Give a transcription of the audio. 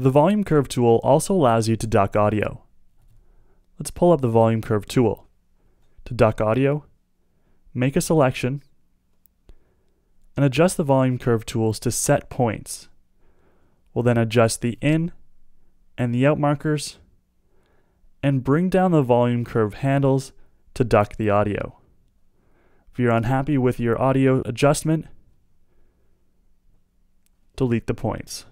The volume curve tool also allows you to dock audio. Let's pull up the volume curve tool. To dock audio, make a selection, and adjust the volume curve tools to set points. We'll then adjust the in and the out markers, and bring down the volume curve handles to dock the audio. If you're unhappy with your audio adjustment, delete the points.